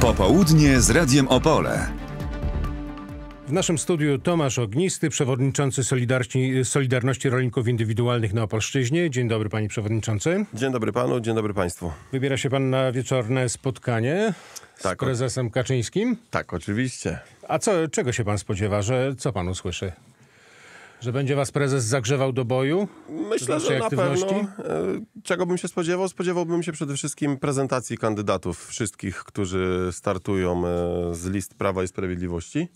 Popołudnie z Radiem Opole. W naszym studiu Tomasz Ognisty, przewodniczący Solidarności Rolników Indywidualnych na Opolszczyźnie. Dzień dobry panie przewodniczący. Dzień dobry panu, dzień dobry państwu. Wybiera się pan na wieczorne spotkanie tak, z prezesem Kaczyńskim? Tak, oczywiście. A co, czego się pan spodziewa, że co pan usłyszy? Że będzie was prezes zagrzewał do boju? Myślę, że na pewno. E, czego bym się spodziewał? Spodziewałbym się przede wszystkim prezentacji kandydatów, wszystkich, którzy startują e, z list Prawa i Sprawiedliwości.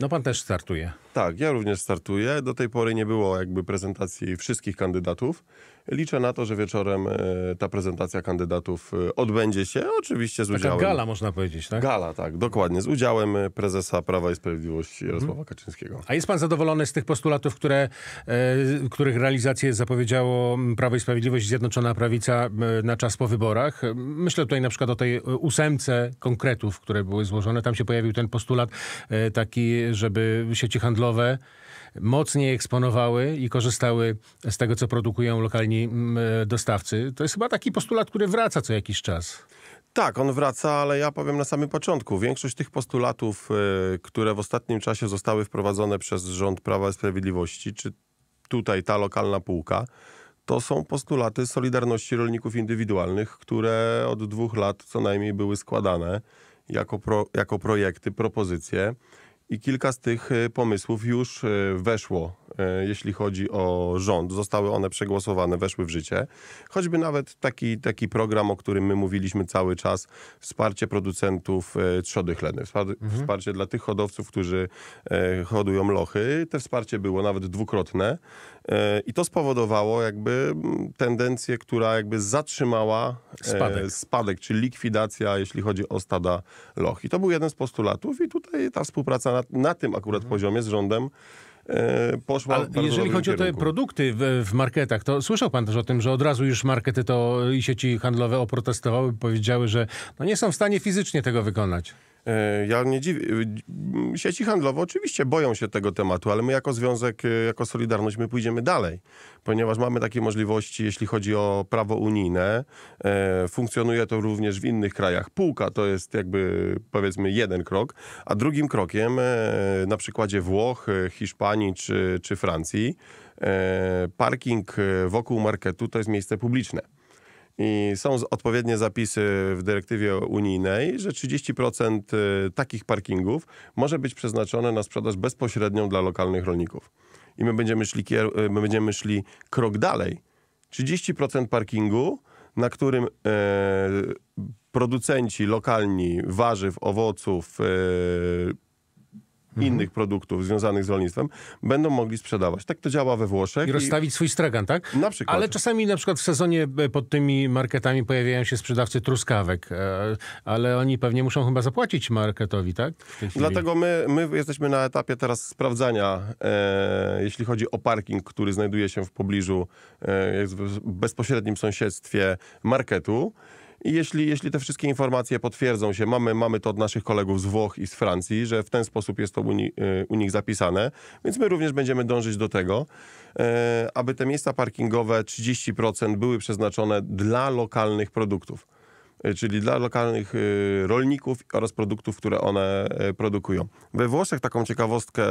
No pan też startuje. Tak, ja również startuję. Do tej pory nie było jakby prezentacji wszystkich kandydatów. Liczę na to, że wieczorem e, ta prezentacja kandydatów e, odbędzie się, oczywiście z Taka udziałem... gala można powiedzieć, tak? Gala, tak, dokładnie, z udziałem e, prezesa Prawa i Sprawiedliwości mhm. Jarosława Kaczyńskiego. A jest pan zadowolony z tych postulatów, które, których realizację zapowiedziało Prawo i Sprawiedliwość Zjednoczona Prawica na czas po wyborach? Myślę tutaj na przykład o tej ósemce konkretów, które były złożone. Tam się pojawił ten postulat taki, żeby sieci handlowe mocniej eksponowały i korzystały z tego, co produkują lokalni mm, e, dostawcy. To jest chyba taki postulat, który wraca co jakiś czas. Tak, on wraca, ale ja powiem na samym początku. Większość tych postulatów, e, które w ostatnim czasie zostały wprowadzone przez rząd Prawa i Sprawiedliwości, czy tutaj ta lokalna półka, to są postulaty Solidarności Rolników Indywidualnych, które od dwóch lat co najmniej były składane jako, pro, jako projekty, propozycje i kilka z tych e, pomysłów już e, weszło E, jeśli chodzi o rząd. Zostały one przegłosowane, weszły w życie. Choćby nawet taki, taki program, o którym my mówiliśmy cały czas, wsparcie producentów e, trzody chlewnej, mhm. wsparcie mhm. dla tych hodowców, którzy e, hodują lochy. Te wsparcie było nawet dwukrotne i to spowodowało jakby mm, tendencję, która jakby zatrzymała spadek, spadek czy likwidacja, jeśli chodzi o stada loch. I to był jeden z postulatów i tutaj ta współpraca na, na tym akurat mhm. poziomie z rządem E, poszła Ale jeżeli chodzi kierunku. o te produkty w, w, marketach, to słyszał pan też o tym, że od razu już markety to i sieci handlowe oprotestowały, powiedziały, że no nie są w stanie fizycznie tego wykonać. E, ja nie dziwię. E, sieci handlowe oczywiście boją się tego tematu, ale my jako związek, e, jako Solidarność, my pójdziemy dalej, ponieważ mamy takie możliwości, jeśli chodzi o prawo unijne. Funkcjonuje to również w innych krajach. Półka to jest jakby powiedzmy jeden krok, a drugim krokiem na przykładzie Włoch, Hiszpanii czy, czy Francji parking wokół marketu to jest miejsce publiczne. I są odpowiednie zapisy w dyrektywie unijnej, że 30% y, takich parkingów może być przeznaczone na sprzedaż bezpośrednią dla lokalnych rolników. I my będziemy szli, y, my będziemy szli krok dalej. 30% parkingu, na którym e, producenci lokalni warzyw, owoców, e, mhm. innych produktów związanych z rolnictwem, będą mogli sprzedawać. Tak to działa we Włoszech. I, i... rozstawić swój stragan, tak? Na przykład. Ale czasami na przykład w sezonie e, pod tymi marketami pojawiają się sprzedawcy truskawek, e, ale oni pewnie muszą chyba zapłacić marketowi, tak? Dlatego my, my jesteśmy na etapie teraz sprawdzania, e, jeśli chodzi o parking, który znajduje się w pobliżu, e, jest w bezpośrednim sąsiedztwie marketu. Jeśli, jeśli te wszystkie informacje potwierdzą się, mamy, mamy to od naszych kolegów z Włoch i z Francji, że w ten sposób jest to u, ni y, u nich zapisane, więc my również będziemy dążyć do tego, e, aby te miejsca parkingowe 30% były przeznaczone dla lokalnych produktów. E, czyli dla lokalnych e, rolników oraz produktów, które one e, produkują. We Włoszech taką ciekawostkę,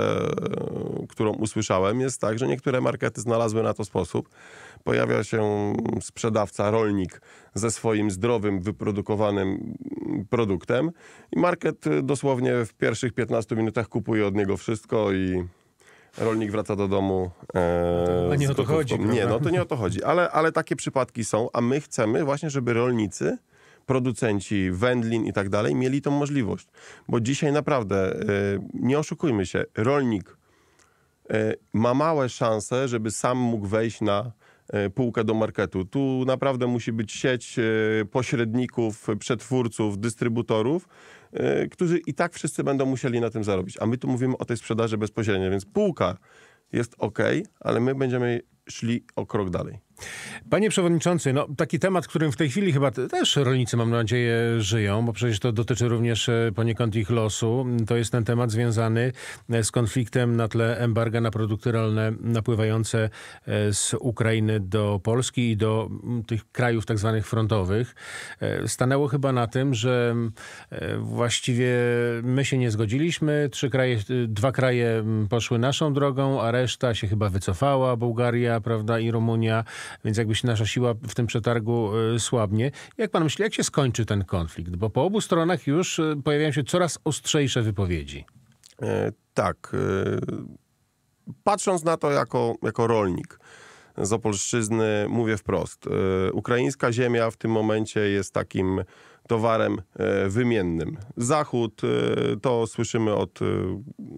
którą usłyszałem, jest tak, że niektóre markety znalazły na to sposób. Pojawia się sprzedawca, rolnik ze swoim zdrowym, wyprodukowanym produktem i market dosłownie w pierwszych 15 minutach kupuje od niego wszystko i rolnik wraca do domu. E, a nie o to chodzi. Prawda? Nie, no to nie o to chodzi, ale, ale takie przypadki są, a my chcemy właśnie, żeby rolnicy producenci wędlin i tak dalej mieli tą możliwość. Bo dzisiaj naprawdę, e, nie oszukujmy się, rolnik e, ma małe szanse, żeby sam mógł wejść na e, półkę do marketu. Tu naprawdę musi być sieć pośredników, przetwórców, dystrybutorów, którzy i tak wszyscy będą musieli na tym zarobić. A my tu mówimy o tej sprzedaży bezpośredniej, więc półka jest ok, ale my będziemy szli o krok dalej. Panie Przewodniczący, no, taki temat, którym w tej chwili chyba też rolnicy, mam nadzieję, żyją, bo przecież to dotyczy również e, poniekąd ich losu. To jest ten temat związany e, z konfliktem na tle embarga na produkty rolne napływające e, z Ukrainy do Polski i do tych krajów tak zwanych frontowych. Stanęło chyba na tym, że właściwie my się nie zgodziliśmy. Trzy kraje, dwa kraje poszły naszą drogą, a reszta się chyba wycofała. Bułgaria, prawda, i Rumunia więc jakbyś nasza siła w tym przetargu y, słabnie. Jak pan myśli, jak się skończy ten konflikt? Bo po obu stronach już y, pojawiają się coraz ostrzejsze wypowiedzi. E, tak. E, patrząc na to jako, jako rolnik, z Opolszczyzny mówię wprost. Ukraińska ziemia w tym momencie jest takim towarem e, wymiennym. Zachód e, to słyszymy od e,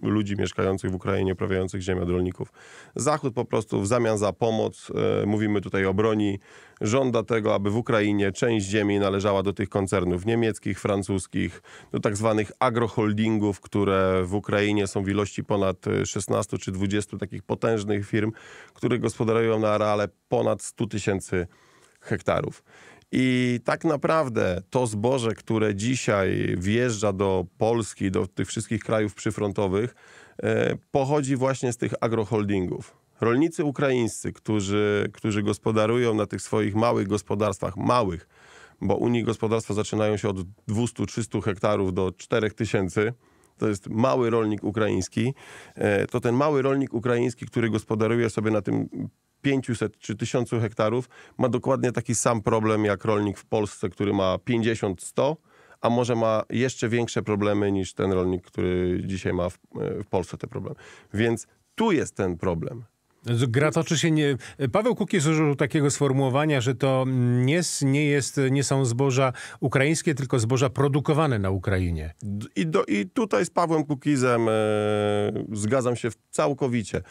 ludzi mieszkających w Ukrainie, uprawiających ziemię od rolników. Zachód po prostu w zamian za pomoc, mówimy tutaj o broni, żąda tego, aby w Ukrainie część ziemi należała do tych koncernów niemieckich, francuskich, do tak zwanych agroholdingów, które w Ukrainie są w ilości ponad 16 czy 20 takich potężnych firm, które gospodarują na areale ponad 100 tysięcy hektarów. I tak naprawdę to zboże, które dzisiaj wjeżdża do Polski, do tych wszystkich krajów przyfrontowych, e, pochodzi właśnie z tych agroholdingów. Rolnicy ukraińscy, którzy, którzy gospodarują na tych swoich małych gospodarstwach, małych, bo u nich gospodarstwa zaczynają się od 200-300 hektarów do 4000, to jest mały rolnik ukraiński, e, to ten mały rolnik ukraiński, który gospodaruje sobie na tym 500 czy 1000 hektarów ma dokładnie taki sam problem jak rolnik w Polsce, który ma 50, 100, a może ma jeszcze większe problemy niż ten rolnik, który dzisiaj ma w, e, w Polsce te problemy. Więc tu jest ten problem. Gra toczy się nie... Paweł Kukiz użył takiego sformułowania, że to nie, nie, jest, nie są zboża ukraińskie, tylko zboża produkowane na Ukrainie. I, do, i tutaj z Pawłem Kukizem e, zgadzam się całkowicie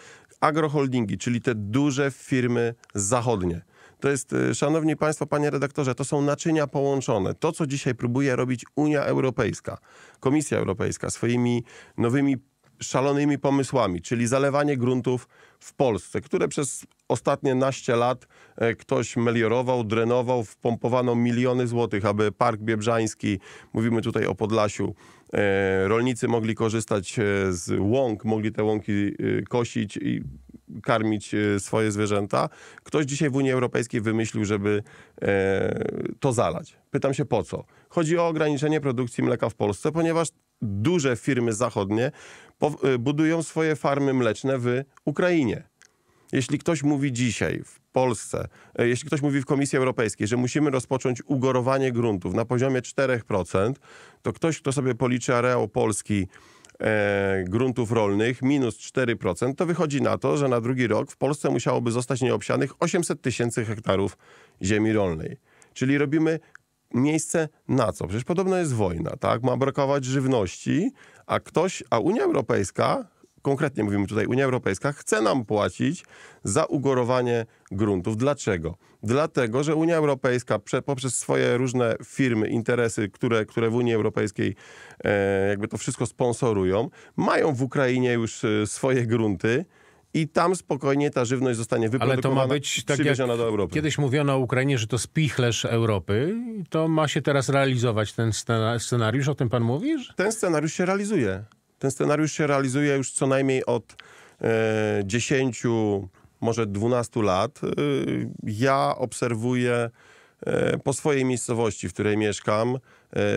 agroholdingi, czyli te duże firmy zachodnie. To jest, y, szanowni państwo, panie redaktorze, to są naczynia połączone. To, co dzisiaj próbuje robić Unia Europejska, Komisja Europejska swoimi nowymi szalonymi pomysłami, czyli zalewanie gruntów w Polsce, które przez ostatnie naście lat e, ktoś meliorował, drenował, wpompowano miliony złotych, aby Park Biebrzański, mówimy tutaj o Podlasiu, e, rolnicy mogli korzystać e, z łąk, mogli te łąki kosić i karmić swoje zwierzęta. Ktoś dzisiaj w Unii Europejskiej wymyślił, żeby to zalać. Pytam się po co? Chodzi o ograniczenie produkcji mleka w Polsce, ponieważ duże firmy zachodnie y, budują swoje farmy mleczne w Ukrainie. Jeśli ktoś mówi dzisiaj w Polsce, y, jeśli ktoś mówi w Komisji Europejskiej, że musimy rozpocząć ugorowanie gruntów na poziomie 4%, to ktoś, kto sobie policzy areał Polski e, gruntów rolnych minus 4%, to wychodzi na to, że na drugi rok w Polsce musiałoby zostać nieobsianych 800 tysięcy hektarów ziemi rolnej. Czyli robimy miejsce na co? Przecież podobno jest wojna, tak? Ma brakować żywności, a ktoś, a Unia Europejska, konkretnie mówimy tutaj Unia Europejska, chce nam płacić za ugorowanie gruntów. Dlaczego? Dlatego, że Unia Europejska prze, poprzez swoje różne firmy, interesy, które, które w Unii Europejskiej e, jakby to wszystko sponsorują, mają w Ukrainie już e, swoje grunty, i tam spokojnie ta żywność zostanie wyprodukowana, Ale to ma być tak jak do Europy. Kiedyś mówiono o Ukrainie, że to spichlerz Europy. To ma się teraz realizować ten scenariusz, o tym pan mówisz? Ten scenariusz się realizuje. Ten scenariusz się realizuje już co najmniej od e, 10, może 12 lat. E, ja obserwuję e, po swojej miejscowości, w której mieszkam, e,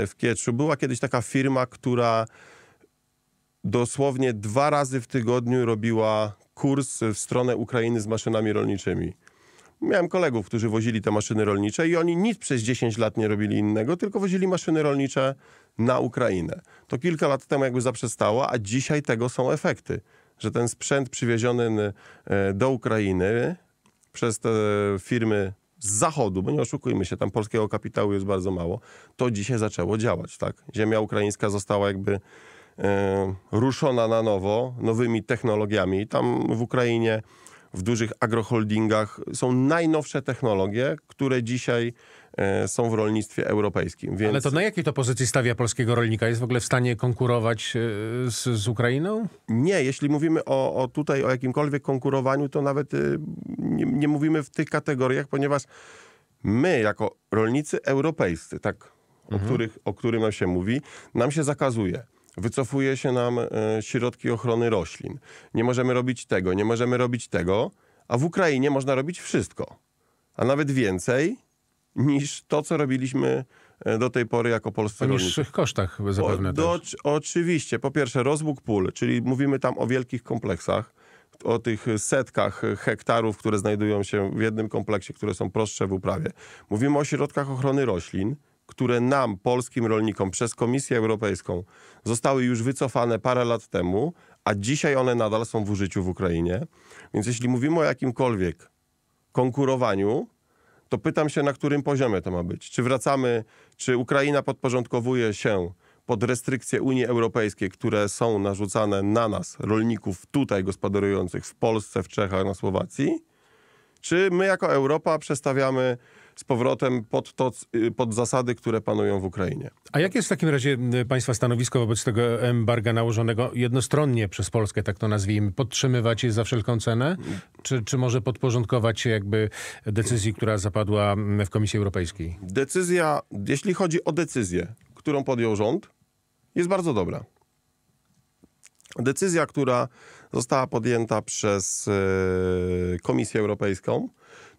w Kieczu. Była kiedyś taka firma, która dosłownie dwa razy w tygodniu robiła kurs w stronę Ukrainy z maszynami rolniczymi. Miałem kolegów, którzy wozili te maszyny rolnicze i oni nic przez 10 lat nie robili innego, tylko wozili maszyny rolnicze na Ukrainę. To kilka lat temu jakby zaprzestało, a dzisiaj tego są efekty, że ten sprzęt przywieziony e, do Ukrainy przez te firmy z zachodu, bo nie oszukujmy się, tam polskiego kapitału jest bardzo mało, to dzisiaj zaczęło działać, tak? Ziemia ukraińska została jakby E, ruszona na nowo nowymi technologiami. Tam w Ukrainie w dużych agroholdingach są najnowsze technologie, które dzisiaj e, są w rolnictwie europejskim. Więc... Ale to na jakiej to pozycji stawia polskiego rolnika? Jest w ogóle w stanie konkurować e, z, z Ukrainą? Nie, jeśli mówimy o, o, tutaj o jakimkolwiek konkurowaniu, to nawet nie, nie mówimy w tych kategoriach, ponieważ my jako rolnicy europejscy, tak, mhm. o, których, o którym się mówi, nam się zakazuje wycofuje się nam e, środki ochrony roślin. Nie możemy robić tego, nie możemy robić tego, a w Ukrainie można robić wszystko, a nawet więcej niż to, co robiliśmy e, do tej pory jako polscy rolnicy. O niższych kosztach zapewne o, do, Oczywiście. Po pierwsze rozbóg pól, czyli mówimy tam o wielkich kompleksach, o tych setkach hektarów, które znajdują się w jednym kompleksie, które są prostsze w uprawie. Mówimy o środkach ochrony roślin, które nam, polskim rolnikom, przez Komisję Europejską zostały już wycofane parę lat temu, a dzisiaj one nadal są w użyciu w Ukrainie. Więc jeśli mówimy o jakimkolwiek konkurowaniu, to pytam się, na którym poziomie to ma być. Czy wracamy, czy Ukraina podporządkowuje się pod restrykcje Unii Europejskiej, które są narzucane na nas, rolników tutaj gospodarujących w Polsce, w Czechach, na Słowacji? Czy my jako Europa przestawiamy z powrotem pod, to, y, pod zasady, które panują w Ukrainie. A jakie jest w takim razie państwa stanowisko wobec tego embarga nałożonego jednostronnie przez Polskę, tak to nazwijmy, podtrzymywać je za wszelką cenę? Czy, czy może podporządkować się jakby decyzji, która zapadła w Komisji Europejskiej? Decyzja, jeśli chodzi o decyzję, którą podjął rząd, jest bardzo dobra. Decyzja, która została podjęta przez e, Komisję Europejską,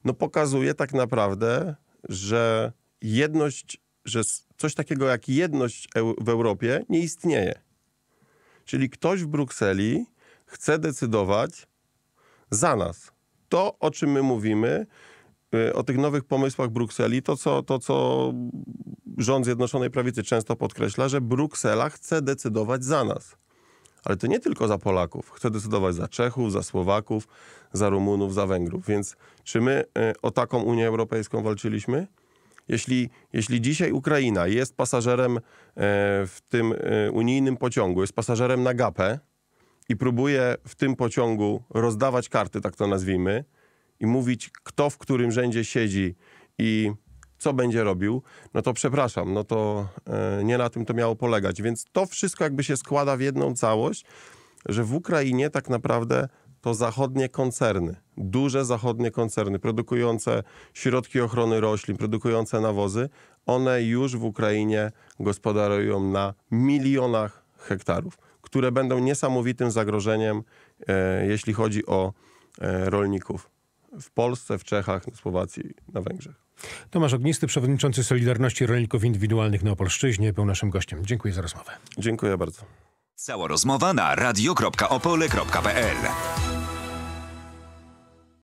no pokazuje tak naprawdę, że jedność, że coś takiego jak jedność e, w Europie nie istnieje. Czyli ktoś w Brukseli chce decydować za nas. To, o czym my mówimy, y, o tych nowych pomysłach Brukseli, to co, to co rząd Zjednoczonej Prawicy często podkreśla, że Bruksela chce decydować za nas ale to nie tylko za Polaków. Chcę decydować za Czechów, za Słowaków, za Rumunów, za Węgrów. Więc czy my e, o taką Unię Europejską walczyliśmy? Jeśli, jeśli dzisiaj Ukraina jest pasażerem e, w tym e, unijnym pociągu, jest pasażerem na gapę i próbuje w tym pociągu rozdawać karty, tak to nazwijmy, i mówić, kto w którym rzędzie siedzi i co będzie robił, no to przepraszam, no to e, nie na tym to miało polegać. Więc to wszystko jakby się składa w jedną całość, że w Ukrainie tak naprawdę to zachodnie koncerny, duże zachodnie koncerny produkujące środki ochrony roślin, produkujące nawozy, one już w Ukrainie gospodarują na milionach hektarów, które będą niesamowitym zagrożeniem, e, jeśli chodzi o e, rolników w Polsce, w Czechach, na Słowacji, na Węgrzech. Tomasz Ognisty, przewodniczący Solidarności Rolników Indywidualnych na Opolszczyźnie, był naszym gościem. Dziękuję za rozmowę. Dziękuję bardzo. Cała rozmowa na radio.opole.pl